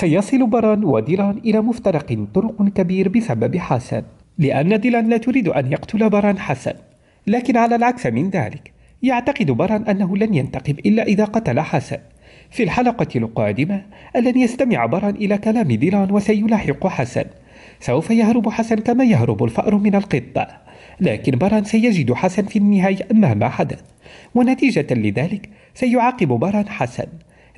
سيصل بران وديلان إلى مفترق طرق كبير بسبب حسن لأن ديلان لا تريد أن يقتل بران حسن لكن على العكس من ذلك يعتقد بران أنه لن ينتقم إلا إذا قتل حسن في الحلقة القادمة لن يستمع بران إلى كلام ديلان وسيلاحق حسن سوف يهرب حسن كما يهرب الفأر من القطة لكن بران سيجد حسن في النهاية مهما حدث ونتيجة لذلك سيعاقب بران حسن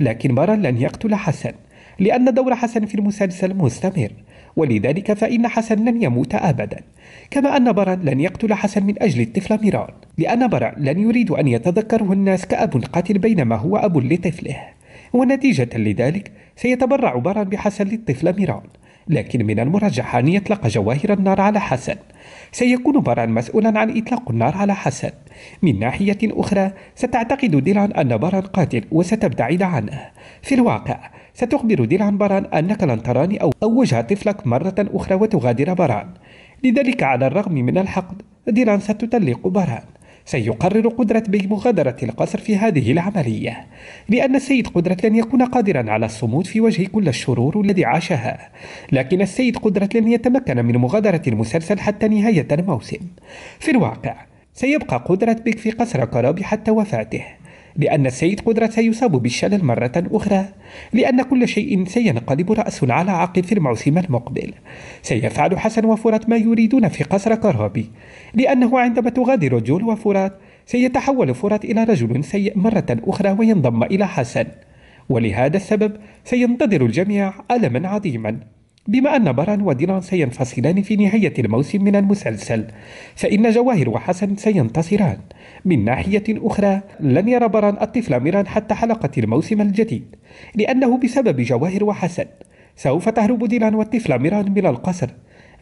لكن بران لن يقتل حسن لأن دور حسن في المسلسل مستمر ولذلك فإن حسن لن يموت أبدا كما أن بران لن يقتل حسن من أجل الطفل ميران لأن بران لن يريد أن يتذكره الناس كأب قاتل بينما هو أب لطفله ونتيجة لذلك سيتبرع بران بحسن للطفل ميران لكن من المرجح أن يطلق جواهر النار على حسن سيكون بران مسؤولا عن إطلاق النار على حسن من ناحية أخرى ستعتقد ديلان أن بران قاتل وستبتعد عنه في الواقع ستخبر ديل عن بران أنك لن تراني أو, وجه طفلك مرة أخرى وتغادر بران لذلك على الرغم من الحقد ديلان ستطلق بران سيقرر قدرة بي مغادرة القصر في هذه العملية لأن السيد قدرة لن يكون قادرا على الصمود في وجه كل الشرور الذي عاشها لكن السيد قدرة لن يتمكن من مغادرة المسلسل حتى نهاية الموسم في الواقع سيبقى قدرة بيك في قصر كرابي حتى وفاته لأن السيد قدرة سيصاب بالشلل مرة أخرى لأن كل شيء سينقلب رأس على عقب في الموسم المقبل سيفعل حسن وفرات ما يريدون في قصر كرابي لأنه عندما تغادر جول وفرات سيتحول فرات إلى رجل سيء مرة أخرى وينضم إلى حسن ولهذا السبب سينتظر الجميع ألما عظيما بما أن بران وديلان سينفصلان في نهاية الموسم من المسلسل فإن جواهر وحسن سينتصران من ناحية أخرى لن يرى بران الطفل ميران حتى حلقة الموسم الجديد لأنه بسبب جواهر وحسن سوف تهرب ديلان والطفل ميران من القصر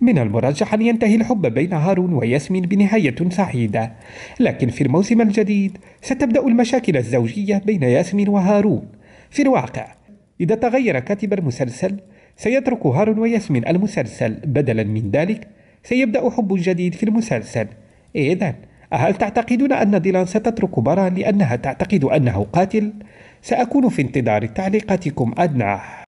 من المرجح أن ينتهي الحب بين هارون وياسمين بنهاية سعيدة لكن في الموسم الجديد ستبدأ المشاكل الزوجية بين ياسمين وهارون في الواقع إذا تغير كاتب المسلسل سيترك هارون وياسمين المسلسل بدلا من ذلك سيبدأ حب جديد في المسلسل إذا هل تعتقدون أن ديلان ستترك برا لأنها تعتقد أنه قاتل؟ سأكون في انتظار تعليقاتكم أدنى